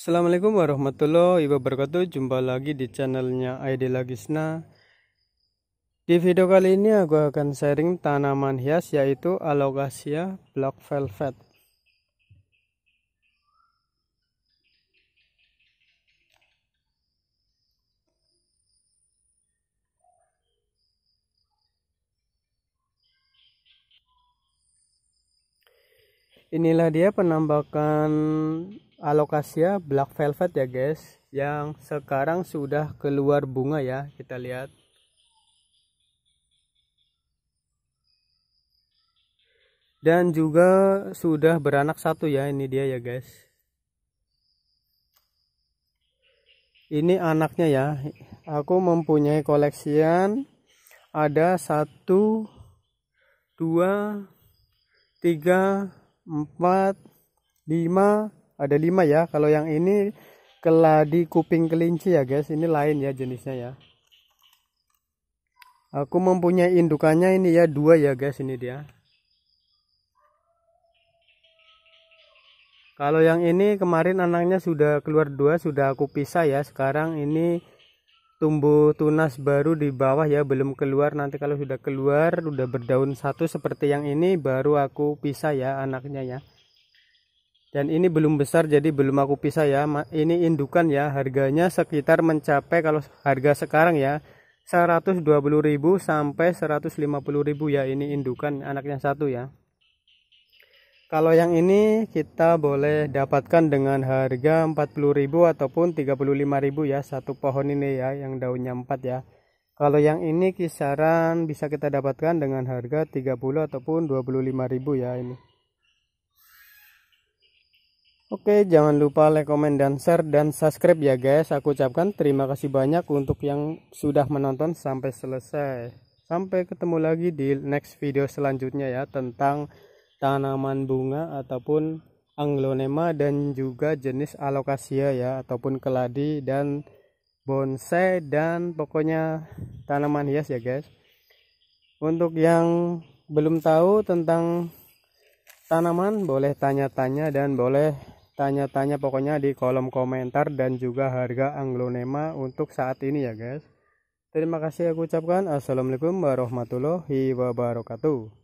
Assalamualaikum warahmatullahi wabarakatuh Jumpa lagi di channelnya ID Lagisna Di video kali ini aku akan sharing tanaman hias yaitu Alocasia Black Velvet Inilah dia penampakan alokasia black velvet ya guys yang sekarang sudah keluar bunga ya kita lihat dan juga sudah beranak satu ya ini dia ya guys ini anaknya ya aku mempunyai koleksian ada satu dua tiga empat lima ada lima ya kalau yang ini keladi kuping kelinci ya guys ini lain ya jenisnya ya aku mempunyai indukannya ini ya dua ya guys ini dia kalau yang ini kemarin anaknya sudah keluar dua sudah aku pisah ya sekarang ini tumbuh tunas baru di bawah ya belum keluar nanti kalau sudah keluar sudah berdaun satu seperti yang ini baru aku pisah ya anaknya ya dan ini belum besar jadi belum aku pisah ya ini indukan ya harganya sekitar mencapai kalau harga sekarang ya 120.000 sampai 150.000 ya ini indukan anaknya satu ya kalau yang ini kita boleh dapatkan dengan harga 40.000 ataupun 35.000 ya satu pohon ini ya yang daunnya 4 ya kalau yang ini kisaran bisa kita dapatkan dengan harga 30 ataupun 25.000 ya ini Oke, jangan lupa like, komen, dan share, dan subscribe ya guys. Aku ucapkan terima kasih banyak untuk yang sudah menonton sampai selesai. Sampai ketemu lagi di next video selanjutnya ya tentang tanaman bunga ataupun anglonema dan juga jenis alokasia ya ataupun keladi dan bonsai dan pokoknya tanaman hias ya guys. Untuk yang belum tahu tentang tanaman boleh tanya-tanya dan boleh tanya-tanya pokoknya di kolom komentar dan juga harga anglonema untuk saat ini ya guys. Terima kasih aku ucapkan. Assalamualaikum warahmatullahi wabarakatuh.